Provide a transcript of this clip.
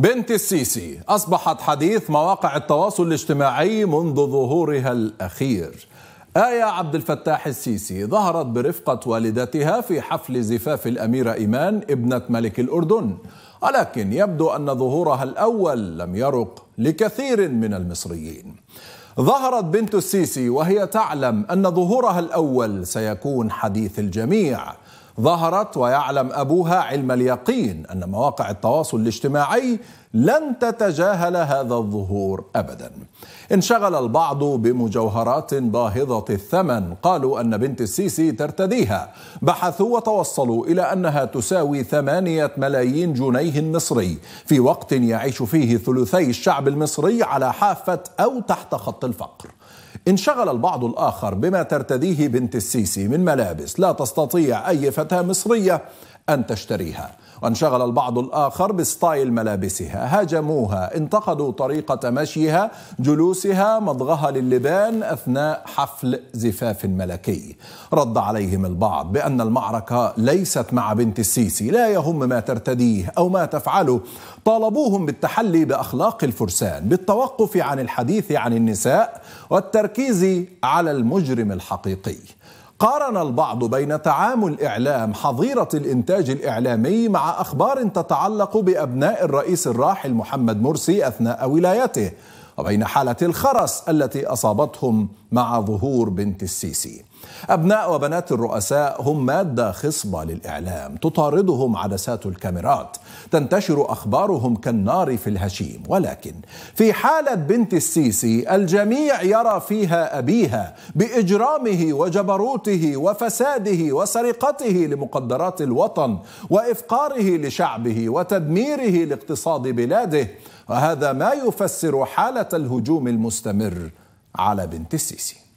بنت السيسي أصبحت حديث مواقع التواصل الاجتماعي منذ ظهورها الأخير آية عبد الفتاح السيسي ظهرت برفقة والدتها في حفل زفاف الأميرة إيمان ابنة ملك الأردن ولكن يبدو أن ظهورها الأول لم يرق لكثير من المصريين ظهرت بنت السيسي وهي تعلم أن ظهورها الأول سيكون حديث الجميع ظهرت ويعلم ابوها علم اليقين ان مواقع التواصل الاجتماعي لن تتجاهل هذا الظهور ابدا. انشغل البعض بمجوهرات باهظه الثمن، قالوا ان بنت السيسي ترتديها، بحثوا وتوصلوا الى انها تساوي ثمانيه ملايين جنيه مصري، في وقت يعيش فيه ثلثي الشعب المصري على حافه او تحت خط الفقر. انشغل البعض الآخر بما ترتديه بنت السيسي من ملابس لا تستطيع أي فتاة مصرية أن تشتريها وانشغل البعض الآخر بستايل ملابسها هاجموها انتقدوا طريقة مشيها جلوسها مضغها للبان أثناء حفل زفاف ملكي رد عليهم البعض بأن المعركة ليست مع بنت السيسي لا يهم ما ترتديه أو ما تفعله طالبوهم بالتحلي بأخلاق الفرسان بالتوقف عن الحديث عن النساء والتركيز على المجرم الحقيقي قارن البعض بين تعامل اعلام حظيره الانتاج الاعلامي مع اخبار تتعلق بابناء الرئيس الراحل محمد مرسي اثناء ولايته وبين حاله الخرس التي اصابتهم مع ظهور بنت السيسي أبناء وبنات الرؤساء هم مادة خصبة للإعلام تطاردهم عدسات الكاميرات تنتشر أخبارهم كالنار في الهشيم ولكن في حالة بنت السيسي الجميع يرى فيها أبيها بإجرامه وجبروته وفساده وسرقته لمقدرات الوطن وإفقاره لشعبه وتدميره لاقتصاد بلاده وهذا ما يفسر حالة الهجوم المستمر على بنت السيسي